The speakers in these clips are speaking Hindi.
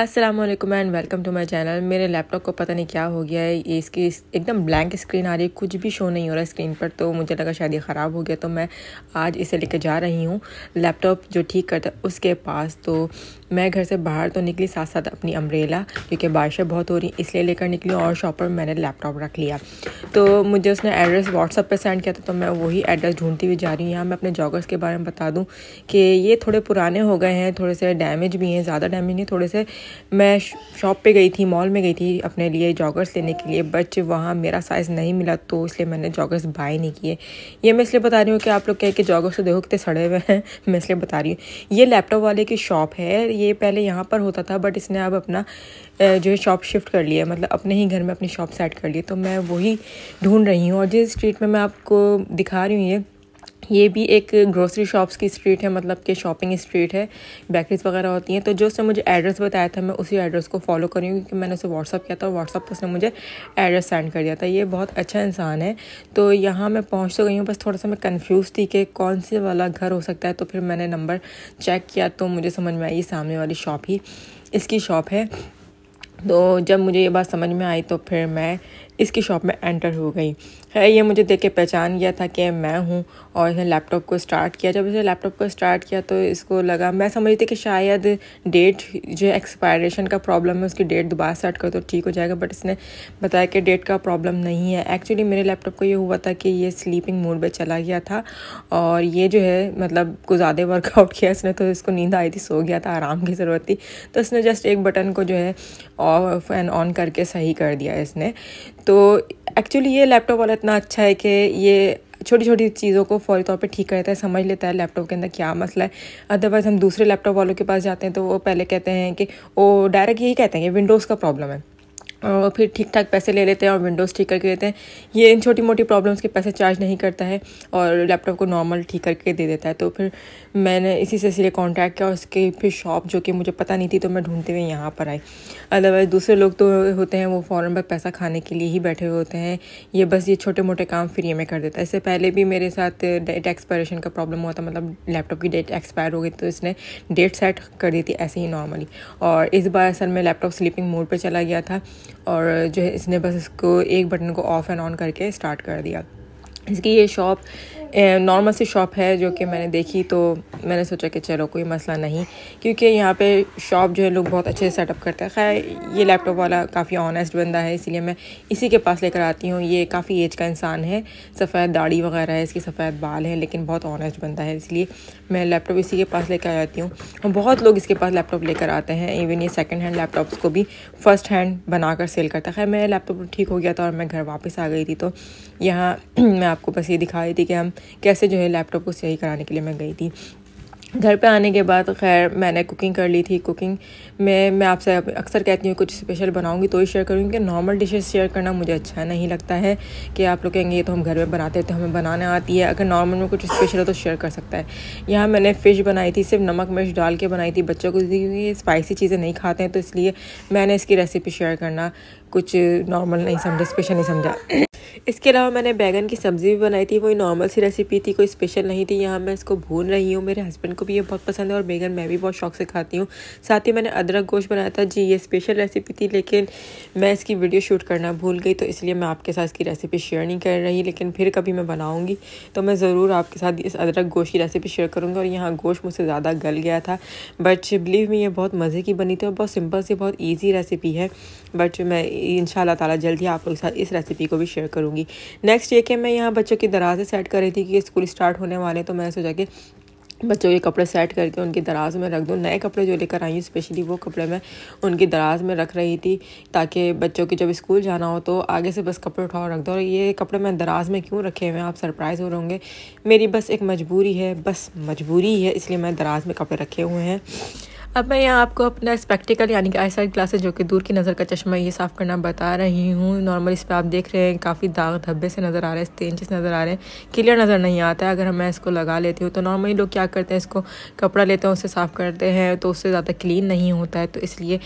अस्सलाम वालेकुम and welcome to my channel मेरे लैपटॉप को पता नहीं क्या हो गया है ये इसकी एकदम ब्लैंक स्क्रीन आ रही है कुछ भी शो नहीं हो रहा है स्क्रीन पर तो मुझे लगा शायद ये ख़राब हो गया तो मैं आज इसे लेकर जा रही हूँ लैपटॉप जो ठीक करता है उसके पास तो मैं घर से बाहर तो निकली साथ साथ अपनी अम्ब्रेला क्योंकि बारिशें बहुत हो रही इसलिए लेकर निकली और शॉप पर मैंने लैपटॉप रख लिया तो मुझे उसने एड्रेस व्हाट्सअप पर सेंड किया था तो मैं वही एड्रेस ढूंढती हुई जा रही हूँ यहाँ मैं अपने जॉगर्स के बारे में बता दूँ कि ये थोड़े पुराने हो गए हैं थोड़े से डैमेज भी हैं ज़्यादा डैमेज नहीं थोड़े से मैं शॉप पर गई थी मॉल में गई थी अपने लिए जॉगर्स लेने के लिए बट वहाँ मेरा साइज़ नहीं मिला तो इसलिए मैंने जॉगर्स बाय नहीं किए ये मैं इसलिए बता रही हूँ कि आप लोग कह के जॉगर्स तो देखो कितने सड़े हुए हैं मैं इसलिए बता रही हूँ ये लैपटॉप वाले की शॉप है ये ये पहले यहाँ पर होता था बट इसने अब अपना जो है शॉप शिफ्ट कर लिया मतलब अपने ही घर में अपनी शॉप सेट कर ली तो मैं वही ढूंढ रही हूँ और जिस स्ट्रीट में मैं आपको दिखा रही हूँ ये ये भी एक ग्रोसरी शॉप्स की स्ट्रीट है मतलब कि शॉपिंग स्ट्रीट है बेकरीज वगैरह होती हैं तो जो उसने मुझे एड्रेस बताया था मैं उसी एड्रेस को फॉलो करी हूँ क्योंकि मैंने उसे व्हाट्सअप किया था व्हाट्सअप पर उसने मुझे एड्रेस सेंड कर दिया था ये बहुत अच्छा इंसान है तो यहाँ मैं पहुँच तो गई हूँ बस थोड़ा सा मैं कन्फ्यूज़ थी कि कौन से वाला घर हो सकता है तो फिर मैंने नंबर चेक किया तो मुझे समझ में आई सामने वाली शॉप ही इसकी शॉप है तो जब मुझे ये बात समझ में आई तो फिर मैं इसकी शॉप में एंटर हो गई है ये मुझे देख के पहचान गया था कि मैं हूँ और इसने लैपटॉप को स्टार्ट किया जब इसने लैपटॉप को स्टार्ट किया तो इसको लगा मैं समझती कि शायद डेट जो एक्सपायरेशन का प्रॉब्लम है उसकी डेट दोबारा सेट कर तो ठीक हो जाएगा बट इसने बताया कि डेट का प्रॉब्लम नहीं है एक्चुअली मेरे लैपटॉप को ये हुआ था कि ये स्लीपिंग मोड पर चला गया था और ये जो है मतलब कुछ ज़्यादा वर्कआउट किया इसने तो इसको नींद आई थी सो गया था आराम की ज़रूरत थी तो इसने जस्ट एक बटन को जो है ऑफ एंड ऑन करके सही कर दिया इसने तो एक्चुअली ये लैपटॉप वाला इतना अच्छा है कि ये छोटी छोटी चीज़ों को फौरी तौर पे ठीक करता है समझ लेता है लैपटॉप के अंदर क्या मसला है अदरवाइज़ हम दूसरे लैपटॉप वालों के पास जाते हैं तो वो पहले कहते हैं कि वो डायरेक्ट यही कहते हैं कि विंडोज़ का प्रॉब्लम है और फिर ठीक ठाक पैसे ले लेते हैं और विंडोज़ ठीक करके देते हैं ये इन छोटी मोटी प्रॉब्लम्स के पैसे चार्ज नहीं करता है और लैपटॉप को नॉर्मल ठीक करके दे देता है तो फिर मैंने इसी से सीधे कॉन्टैक्ट किया और उसकी फिर शॉप जो कि मुझे पता नहीं थी तो मैं ढूंढते हुए यहाँ पर आई अदरवाइज़ दूसरे लोग तो होते हैं वो फ़ौरन पर पैसा खाने के लिए ही बैठे हुए होते हैं ये बस ये छोटे मोटे काम फ्री में कर देता है इससे पहले भी मेरे साथ डेट एक्सपायरेशन का प्रॉब्लम हुआ था मतलब लैपटॉप की डेट एक्सपायर हो गई तो इसने डेट सेट कर दी थी ऐसे ही नॉर्मली और इस बार असल में लैपटॉप स्लीपिंग मोड पर चला गया था और जो है इसने बस इसको एक बटन को ऑफ़ एंड ऑन करके स्टार्ट कर दिया इसकी ये शॉप नॉर्मल सी शॉप है जो कि मैंने देखी तो मैंने सोचा कि चलो कोई मसला नहीं क्योंकि यहाँ पे शॉप जो है लोग बहुत अच्छे से सेटअप करते हैं खैर ये लैपटॉप वाला काफ़ी ऑनेस्ट बंदा है इसीलिए मैं इसी के पास लेकर आती हूँ ये काफ़ी एज का इंसान है सफ़ेद दाढ़ी वगैरह है इसकी सफ़ेद बाल है लेकिन बहुत ऑनेस्ट बंदा है इसलिए मैं लैपटॉप इसी के पास लेकर आती हूँ और बहुत लोग इसके पास लैपटॉप लेकर आते हैं इवन ये सेकेंड हैंड लैपटॉप्स को भी फ़र्स्ट हैंड बनाकर सेल करता है खैर मेरा लैपटॉप ठीक हो गया था और मैं घर वापस आ गई थी तो यहाँ मैं आपको बस ये दिखा रही थी कि हम कैसे जो है लैपटॉप को सही कराने के लिए मैं गई थी घर पे आने के बाद खैर मैंने कुकिंग कर ली थी कुकिंग में मैं आपसे अक्सर कहती हूँ कुछ स्पेशल बनाऊंगी तो ही शेयर करूँगी कि नॉर्मल डिशेस शेयर करना मुझे अच्छा नहीं लगता है कि आप लोग कहेंगे ये तो हम घर में बनाते हैं तो हमें बनाने आती है अगर नॉर्मल में कुछ स्पेशल हो तो शेयर कर सकता है यहाँ मैंने फ़िश बनाई थी सिर्फ नमक मिर्च डाल के बनाई थी बच्चों को क्योंकि स्पाइसी चीज़ें नहीं खाते हैं तो इसलिए मैंने इसकी रेसिपी शेयर करना कुछ नॉर्मल नहीं समझा स्पेशल नहीं समझा इसके अलावा मैंने बैगन की सब्ज़ी भी बनाई थी वही नॉर्मल सी रेसिपी थी कोई स्पेशल नहीं थी यहाँ मैं इसको भून रही हूँ मेरे हस्बैंड को भी ये बहुत पसंद है और बैगन मैं भी बहुत शौक से खाती हूँ साथ ही मैंने अदरक गोश्त बनाया था जी ये स्पेशल रेसिपी थी लेकिन मैं इसकी वीडियो शूट करना भूल गई तो इसलिए मैं आपके साथ इसकी रेसिपी शेयर नहीं कर रही लेकिन फिर कभी मैं बनाऊँगी तो मैं ज़रूर आपके साथ इस अदरक गोश्त की रेसिपी शेयर करूँगी और यहाँ गोश्त मुझसे ज़्यादा गल गया था बट बिलीव में ये बहुत मज़े की बनी थी और बहुत सिंपल सी बहुत ईजी रेसिपी है बट मैं इन शाला जल्द ही आप लोगों के साथ इस रेसिपी को भी शेयर करूँगी करूँगी नेक्स्ट ये कि मैं यहाँ बच्चों की दराज़ें सेट कर रही थी कि स्कूल स्टार्ट होने वाले तो मैंने सोचा कि बच्चों के कपड़े सेट करके उनकी दराज़ में रख दूँ नए कपड़े जो लेकर आई हूँ स्पेशली वो कपड़े मैं उनकी दराज़ में रख रही थी ताकि बच्चों की जब स्कूल जाना हो तो आगे से बस कपड़े उठाओ रख दो और ये कपड़े मैं दराज़ में क्यों रखे हुए हैं आप सरप्राइज़ हो रहे होंगे मेरी बस एक मजबूरी है बस मजबूरी है इसलिए मैं दराज़ में कपड़े रखे हुए हैं अब मैं यहाँ आपको अपना स्पेक्टिकल यानी कि आई साइड ग्लासेस जो कि दूर की नज़र का चश्मा ये साफ़ करना बता रही हूँ नॉर्मल इस पर आप देख रहे हैं काफ़ी दाग धब्बे से नज़र आ रहे हैं से नज़र आ रहे हैं क्लियर नज़र नहीं आता है अगर मैं इसको लगा लेती हूँ तो नॉर्मली लोग क्या करते हैं इसको कपड़ा लेते हैं उससे साफ़ करते हैं तो उससे ज़्यादा क्लीन नहीं होता है तो इसलिए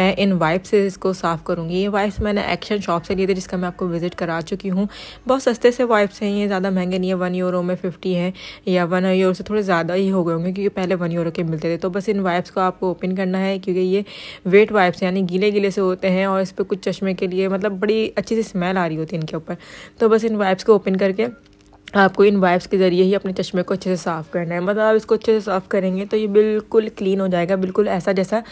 मैं इन वाइप से इसको साफ़ करूँगी ये वाइप्स मैंने एक्शन शॉप से लिए थे जिसका मैं आपको विज़िट करा चुकी हूँ बहुत सस्ते से वाइप्स हैं ये ज़्यादा महंगे नहीं है वन यूरो में फिफ्टी है या वन यूरो से थोड़े ज़्यादा ही हो गए होंगे क्योंकि पहले वन यूरो के मिलते थे तो बस इन वाइप्स को आप आपको ओपन करना है क्योंकि ये वेट वाइप्स यानी गीले गीले से होते हैं और इस पर कुछ चश्मे के लिए मतलब बड़ी अच्छी सी स्मेल आ रही होती है इनके ऊपर तो बस इन वाइप्स को ओपन करके आपको इन वाइप्स के ज़रिए ही अपने चश्मे को अच्छे से साफ़ करना है मतलब आप इसको अच्छे से साफ़ करेंगे तो ये बिल्कुल क्लीन हो जाएगा बिल्कुल ऐसा जैसा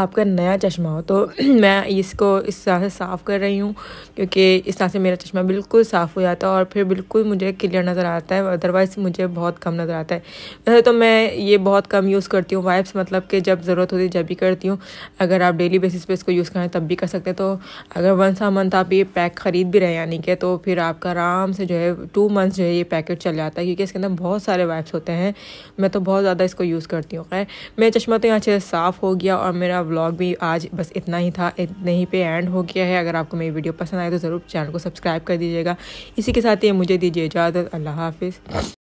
आपका नया चश्मा हो तो मैं इसको इस तरह से साफ़ कर रही हूँ क्योंकि इस तरह से मेरा चश्मा बिल्कुल साफ़ हो जाता है और फिर बिल्कुल मुझे क्लियर नज़र आता है अदरवाइज़ मुझे बहुत कम नज़र आता है वैसे तो मैं ये बहुत कम यूज़ करती हूँ वाइप्स मतलब कि जब ज़रूरत होती है जब भी करती हूँ अगर आप डेली बेसिस पर इसको यूज़ करें तब भी कर सकते हैं तो अगर वन सा मंथ आप ये पैक ख़रीद भी रहे यानी कि तो फिर आपका आराम से जो है टू मंथ्स जो है ये पैकेट चल जाता है क्योंकि इसके अंदर बहुत सारे वाइप्स होते हैं मैं तो बहुत ज़्यादा इसको यूज़ करती हूँ खैर मेरा चश्मा तो यहाँ अच्छे से साफ़ हो गया और मेरा व्लॉग भी आज बस इतना ही था इतने ही पे एंड हो गया है अगर आपको मेरी वीडियो पसंद आए तो ज़रूर चैनल को सब्सक्राइब कर दीजिएगा इसी के साथ ये मुझे दीजिए इजाज़त अल्लाह हाफिज़